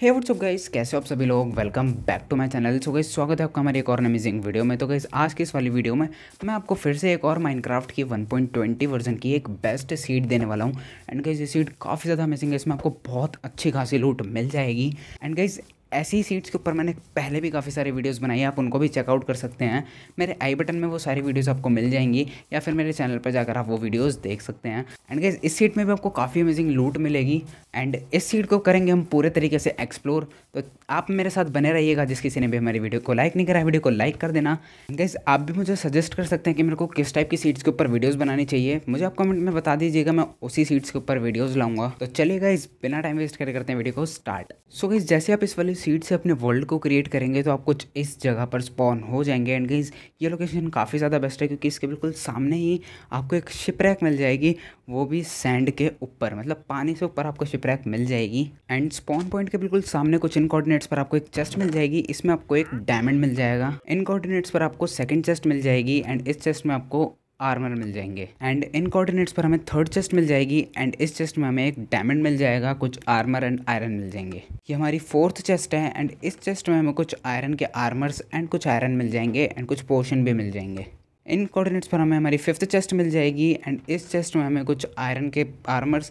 हे WhatsApp guys कैसे हो आप सभी लोग welcome back to my channel so guys स्वागत है आपका हमारे एक और अमेजिंग वीडियो में तो गई आज की इस वाली वीडियो में मैं आपको फिर से एक और माइनक्राफ्ट की 1.20 वर्जन की एक बेस्ट सीट देने वाला हूँ एंड गाइस ये सीट काफ़ी ज़्यादा अमेजिंग है इसमें आपको बहुत अच्छी खासी लूट मिल जाएगी एंड गाइज ऐसी सीट्स के ऊपर मैंने पहले भी काफ़ी सारे वीडियोस बनाए हैं आप उनको भी चेकआउट कर सकते हैं मेरे आई बटन में वो सारी वीडियोस आपको मिल जाएंगी या फिर मेरे चैनल पर जाकर आप वो वीडियोस देख सकते हैं एंड गैस इस सीट में भी आपको काफ़ी अमेजिंग लूट मिलेगी एंड इस सीट को करेंगे हम पूरे तरीके से एक्सप्लोर तो आप मेरे साथ बने रहिएगा जिस किसी ने भी हमारी वीडियो को लाइक नहीं करा वीडियो को लाइक कर देना गैस आप भी मुझे सजेस्ट कर सकते हैं कि मेरे को किस टाइप की सीट्स के ऊपर वीडियोज़ बनानी चाहिए मुझे आप कमेंट में बता दीजिएगा मैं उसी सीट्स के ऊपर वीडियोज़ लाऊंगा तो चलेगा इस बिना टाइम वेस्ट करके करते हैं वीडियो को स्टार्ट सो गैस जैसे आप इस वाली सीड से अपने वर्ल्ड को क्रिएट करेंगे तो आप कुछ इस जगह पर स्पॉन हो जाएंगे एंड गेज ये लोकेशन काफ़ी ज़्यादा बेस्ट है क्योंकि इसके बिल्कुल सामने ही आपको एक शिप रैक मिल जाएगी वो भी सैंड के ऊपर मतलब पानी से ऊपर आपको शिप रैक मिल जाएगी एंड स्पॉन पॉइंट के बिल्कुल सामने कुछ इन पर आपको एक चेस्ट मिल जाएगी इसमें आपको एक डायमंड मिल जाएगा इन पर आपको सेकेंड चेस्ट मिल जाएगी एंड इस चेस्ट में आपको आर्मर मिल जाएंगे एंड इन कोऑर्डिनेट्स पर हमें थर्ड चेस्ट मिल जाएगी एंड इस चेस्ट में हमें एक डायमंड मिल जाएगा कुछ आर्मर एंड आयरन मिल जाएंगे ये हमारी फोर्थ चेस्ट है एंड इस चेस्ट में हमें कुछ आयरन के आर्मर्स एंड कुछ आयरन मिल जाएंगे एंड कुछ पोर्शन भी मिल जाएंगे इन कोऑर्डिनेट्स पर हमें हमारी फिफ्थ चेस्ट मिल जाएगी एंड इस चेस्ट में हमें कुछ आयरन के आर्मर्स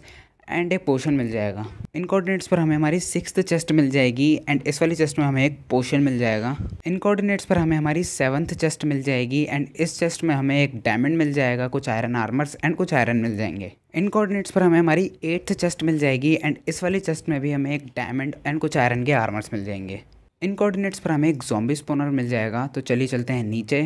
एंड एक पोशन मिल जाएगा इन कोऑर्डिनेट्स पर हमें हमारी सिक्स चेस्ट मिल जाएगी एंड इस वाली चेस्ट में हमें एक पोशन मिल जाएगा इन कोऑर्डिनेट्स पर हमें हमारी सेवन्थ चेस्ट मिल जाएगी एंड इस चेस्ट में हमें एक डायमंड मिल जाएगा कुछ आयरन आर्मर्स एंड कुछ आयरन मिल जाएंगे इन कोऑर्डिनेट्स पर हमें हमारी एट्थ चेस्ट मिल जाएगी एंड इस वाली चेस्ट में भी हमें एक डायमंड एंड कुछ आयरन के आर्मर्स मिल जाएंगे इन कोऑर्डिनेट्स पर हमें एक जॉम्बी स्पोनर मिल जाएगा तो चलिए चलते हैं नीचे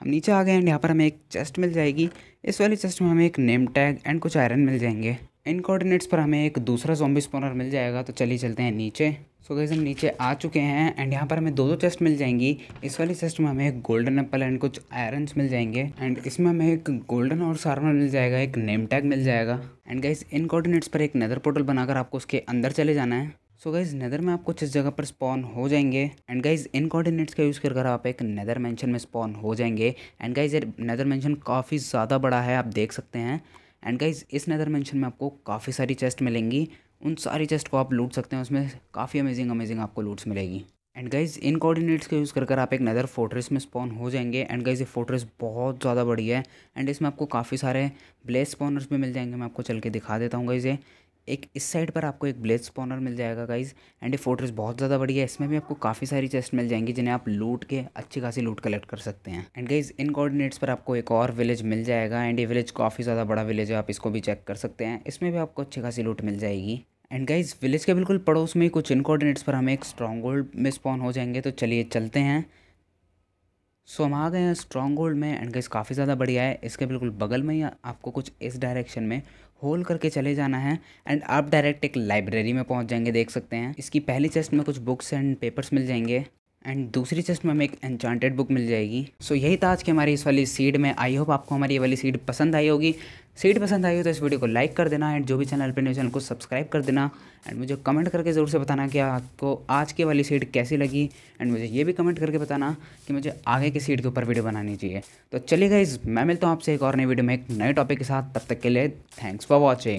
हम नीचे आ गए एंड यहाँ पर हमें एक चेस्ट मिल जाएगी इस वाली चेस्ट में हमें एक नेम टैग एंड कुछ आयरन मिल जाएंगे इन कोऑर्डिनेट्स पर हमें एक दूसरा जॉम्बी स्पॉनर मिल जाएगा तो चलिए चलते हैं नीचे सो so हम नीचे आ चुके हैं एंड यहाँ पर हमें दो दो चेस्ट मिल जाएंगी इस वाली चेस्ट में हमें एक गोल्डन एप्पल एंड कुछ आयरन्स मिल जाएंगे एंड इसमें हमें एक गोल्डन और सार्मर मिल जाएगा एक नेम टैग मिल जाएगा एंड गाइज इन कोऑर्डिनेट्स पर एक नदर पोर्टल बनाकर आपको उसके अंदर चले जाना है सो गाइज नदर में आप कुछ इस जगह पर स्पॉन हो जाएंगे एंड गाइज इन कोऑर्डिनेट्स का यूज़ कर आप एक नदर मेंशन में स्पॉन हो जाएंगे एंड गाइज नदर मेंशन काफ़ी ज़्यादा बड़ा है आप देख सकते हैं एंड गाइज इस नदर मेंशन में आपको काफ़ी सारी चेस्ट मिलेंगी उन सारी चेस्ट को आप लूट सकते हैं उसमें काफ़ी अमेजिंग अमेजिंग आपको लूट्स मिलेगी एंड गाइज इन कोऑर्डिनेट्स का यूज़ कर कर आप एक नदर फोर्ट्रेस में स्पॉन हो जाएंगे एंड गाइज ये फोर्ट्रेस बहुत ज़्यादा बढ़िया है एंड इसमें आपको काफ़ी सारे ब्लेस स्पॉनर्स भी मिल जाएंगे मैं आपको चल के दिखा देता हूँ गाइज ये एक इस साइड पर आपको एक ब्लेज स्पॉनर मिल जाएगा गाइज एंड ये फोर्ट्रेस बहुत ज़्यादा बढ़िया है इसमें भी आपको काफ़ी सारी चेस्ट मिल जाएंगी जिन्हें आप लूट के अच्छी खासी लूट कलेक्ट कर सकते हैं एंड गाइज इन कोऑर्डिनेट्स पर आपको एक और विलेज मिल जाएगा एंड ये विलेज काफ़ी ज़्यादा बड़ा विलेज है आप इसको भी चेक कर सकते हैं इसमें भी आपको अच्छी खासी लूट मिल जाएगी एंड गाइज विलेज के बिल्कुल पड़ोस में कुछ इन कोऑर्डिनेट्स पर हमें एक स्ट्रॉन्ग गोल्ड में स्पॉन हो जाएंगे तो चलिए चलते हैं सो हम आ गए हैं स्ट्रॉन्ग होल्ड में एंड गाइस काफ़ी ज़्यादा बढ़िया है इसके बिल्कुल बगल में ही आपको कुछ इस डायरेक्शन में होल करके चले जाना है एंड आप डायरेक्ट एक लाइब्रेरी में पहुंच जाएंगे देख सकते हैं इसकी पहली चेस्ट में कुछ बुक्स एंड पेपर्स मिल जाएंगे एंड दूसरी चेस्ट में हमें एक एन्चांटेड बुक मिल जाएगी सो so, यही था आज के हमारी इस वाली सीड में आई होप आपको हमारी ये वाली सीड पसंद आई होगी सीड पसंद आई हो तो इस वीडियो को लाइक कर देना एंड जो भी चैनल पर न्यू चैनल को सब्सक्राइब कर देना एंड मुझे कमेंट करके ज़रूर से बताना कि आपको आज की वाली सीड कैसी लगी एंड मुझे ये भी कमेंट करके बताना कि मुझे आगे की सीड के ऊपर वीडियो बनानी चाहिए तो चलिएगा इस मैं मिलता हूँ आपसे एक और नई वीडियो में एक नए टॉपिक के साथ तब तक के लिए थैंक्स फॉर वॉचिंग